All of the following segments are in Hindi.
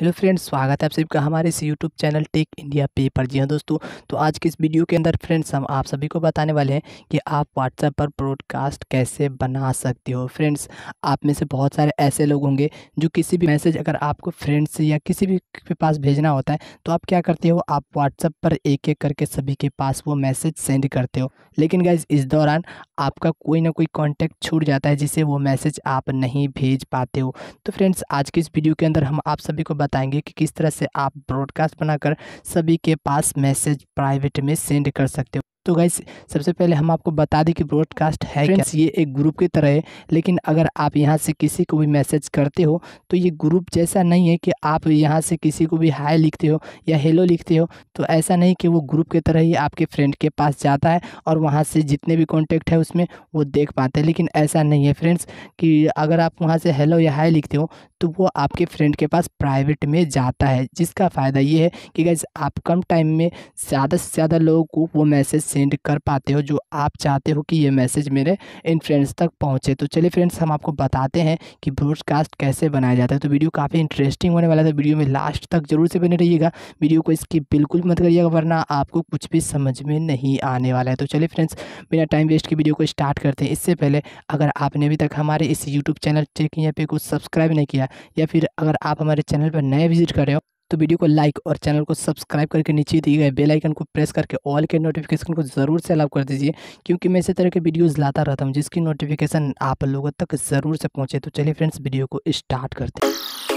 हेलो फ्रेंड्स स्वागत है आप सभी का हमारे इस यूट्यूब चैनल टेक इंडिया पे पर जी हाँ दोस्तों तो आज के इस वीडियो के अंदर फ्रेंड्स हम आप सभी को बताने वाले हैं कि आप व्हाट्सएप पर ब्रॉडकास्ट कैसे बना सकते हो फ्रेंड्स आप में से बहुत सारे ऐसे लोग होंगे जो किसी भी मैसेज अगर आपको फ्रेंड्स या किसी भी के पास भेजना होता है तो आप क्या करते हो आप व्हाट्सएप पर एक एक करके सभी के पास वो मैसेज सेंड करते हो लेकिन गाइज इस दौरान आपका कोई ना कोई कॉन्टैक्ट छूट जाता है जिसे वो मैसेज आप नहीं भेज पाते हो तो फ्रेंड्स आज के इस वीडियो के अंदर हम आप सभी को बताएंगे कि किस तरह से आप ब्रॉडकास्ट बनाकर सभी के पास मैसेज प्राइवेट में सेंड कर सकते हो तो गाइस सबसे पहले हम आपको बता दें कि ब्रॉडकास्ट है फ्रेंड्स ये एक ग्रुप की तरह है लेकिन अगर आप यहाँ से किसी को भी मैसेज करते हो तो ये ग्रुप जैसा नहीं है कि आप यहाँ से किसी को भी हाय लिखते हो या हेलो लिखते हो तो ऐसा नहीं कि वो ग्रुप की तरह ही आपके फ्रेंड के पास जाता है और वहाँ से जितने भी कॉन्टेक्ट है उसमें वो देख पाते हैं लेकिन ऐसा नहीं है फ्रेंड्स कि अगर आप वहाँ से हेलो या हाय लिखते हो तो वो आपके फ्रेंड के पास प्राइवेट में जाता है जिसका फ़ायदा ये है कि गैस आप कम टाइम में ज़्यादा से ज़्यादा लोगों को वो मैसेज सेंड कर पाते हो जो आप चाहते हो कि ये मैसेज मेरे इन फ्रेंड्स तक पहुँचे तो चलिए फ्रेंड्स हम आपको बताते हैं कि ब्रॉडकास्ट कैसे बनाया जाता है तो वीडियो काफ़ी इंटरेस्टिंग होने वाला था वीडियो में लास्ट तक जरूर से बने रहिएगा वीडियो को इसकी बिल्कुल मत करिएगा वरना आपको कुछ भी समझ में नहीं आने वाला है तो चलिए फ्रेंड्स बिना टाइम वेस्ट की वीडियो को स्टार्ट करते हैं इससे पहले अगर आपने अभी तक हमारे इस यूट्यूब चैनल टेक यहाँ पे कुछ सब्सक्राइब नहीं किया या फिर अगर आप हमारे चैनल पर नए विजिट कर रहे हो तो वीडियो को लाइक और चैनल को सब्सक्राइब करके नीचे दिए गए बेल आइकन को प्रेस करके ऑल के नोटिफिकेशन को ज़रूर से अलाउ कर दीजिए क्योंकि मैं इसी तरह के वीडियोज़ लाता रहता हूँ जिसकी नोटिफिकेशन आप लोगों तक ज़रूर से पहुँचे तो चलिए फ्रेंड्स वीडियो को स्टार्ट करते हैं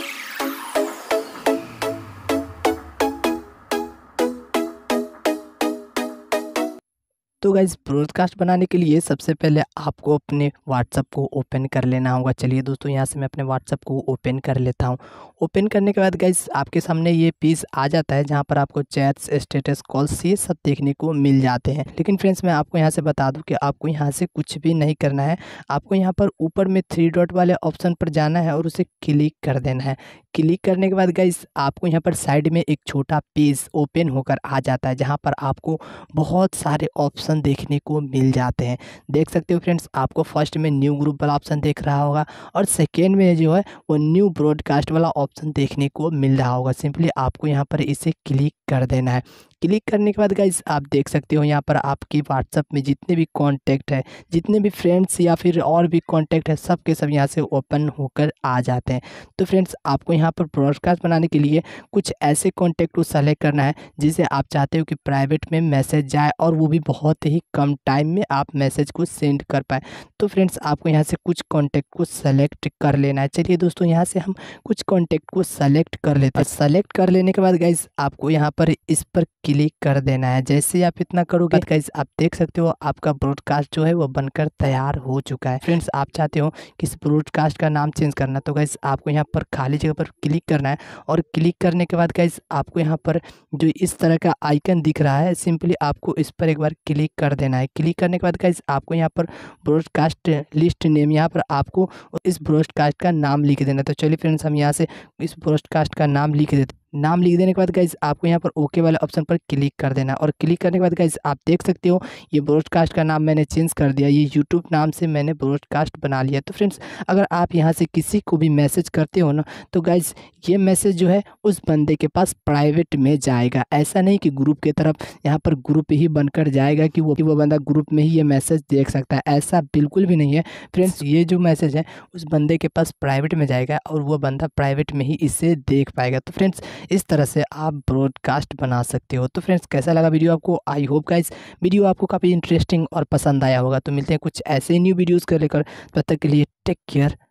तो गाइज ब्रॉडकास्ट बनाने के लिए सबसे पहले आपको अपने व्हाट्सअप को ओपन कर लेना होगा चलिए दोस्तों यहाँ से मैं अपने व्हाट्सअप को ओपन कर लेता हूँ ओपन करने के बाद गाइज आपके सामने ये पेज आ जाता है जहाँ पर आपको चैट्स स्टेटस कॉल्स ये सब देखने को मिल जाते हैं लेकिन फ्रेंड्स मैं आपको यहाँ से बता दूँ कि आपको यहाँ से कुछ भी नहीं करना है आपको यहाँ पर ऊपर में थ्री डॉट वाले ऑप्शन पर जाना है और उसे क्लिक कर देना है क्लिक करने के बाद गाइज आपको यहाँ पर साइड में एक छोटा पेज ओपन होकर आ जाता है जहाँ पर आपको बहुत सारे ऑप्शन ऑप्शन देखने को मिल जाते हैं देख सकते हो फ्रेंड्स आपको फर्स्ट में न्यू ग्रुप वाला ऑप्शन देख रहा होगा और सेकेंड में जो है वो न्यू ब्रॉडकास्ट वाला ऑप्शन देखने को मिल रहा होगा सिंपली आपको यहाँ पर इसे क्लिक कर देना है क्लिक करने के बाद गाइज आप देख सकते हो यहाँ पर आपकी व्हाट्सअप में जितने भी कांटेक्ट है जितने भी फ्रेंड्स या फिर और भी कांटेक्ट है सब के सब यहाँ से ओपन होकर आ जाते हैं तो फ्रेंड्स आपको यहाँ पर ब्रॉडकास्ट बनाने के लिए कुछ ऐसे कॉन्टैक्ट को सेलेक्ट करना है जिसे आप चाहते हो कि प्राइवेट में मैसेज जाए और वो भी बहुत बहुत ही कम टाइम में आप मैसेज को सेंड कर पाए तो फ्रेंड्स आपको यहाँ से कुछ कॉन्टैक्ट को सेलेक्ट कर लेना है चलिए दोस्तों यहाँ से हम कुछ कॉन्टैक्ट को सेलेक्ट कर लेते हैं अच्छा। सेलेक्ट कर लेने के बाद गाइज आपको यहाँ पर इस पर क्लिक कर देना है जैसे आप इतना करोगे गाइज आप देख सकते हो आपका ब्रॉडकास्ट जो है वो बनकर तैयार हो चुका है फ्रेंड्स आप चाहते हो कि इस ब्रॉडकास्ट का नाम चेंज करना तो गाइज आपको यहाँ पर खाली जगह पर क्लिक करना है और क्लिक करने के बाद गाइज आपको यहाँ पर जो इस तरह का आइकन दिख रहा है सिंपली आपको इस पर एक बार क्लिक क्लिक कर देना है क्लिक करने के बाद गाइज आपको यहाँ पर ब्रॉडकास्ट लिस्ट नेम यहाँ पर आपको इस ब्रॉडकास्ट का नाम लिख देना तो चलिए फ्रेंड्स हम यहाँ से इस ब्रॉडकास्ट का नाम लिख देते नाम लिख देने के बाद गाइज आपको यहाँ पर ओके वाले ऑप्शन पर क्लिक कर देना और क्लिक करने के बाद गाइज आप देख सकते हो ये ब्रॉडकास्ट का नाम मैंने चेंज कर दिया ये यूट्यूब नाम से मैंने ब्रॉडकास्ट बना लिया तो फ्रेंड्स अगर आप यहाँ से किसी को भी मैसेज करते हो ना तो गाइज ये मैसेज जो है उस बंदे के पास प्राइवेट में जाएगा ऐसा नहीं कि ग्रुप के तरफ यहाँ पर ग्रुप ही बनकर जाएगा कि वो कि वो बंदा ग्रुप में ही ये मैसेज देख सकता है ऐसा बिल्कुल भी नहीं है फ्रेंड्स ये जो मैसेज है उस बंदे के पास प्राइवेट में जाएगा और वो बंदा प्राइवेट में ही इसे देख पाएगा तो फ्रेंड्स इस तरह से आप ब्रॉडकास्ट बना सकते हो तो फ्रेंड्स कैसा लगा वीडियो आपको आई होप गाइज वीडियो आपको काफ़ी इंटरेस्टिंग और पसंद आया होगा तो मिलते हैं कुछ ऐसे न्यू वीडियोज़ को लेकर तब तक के लिए टेक केयर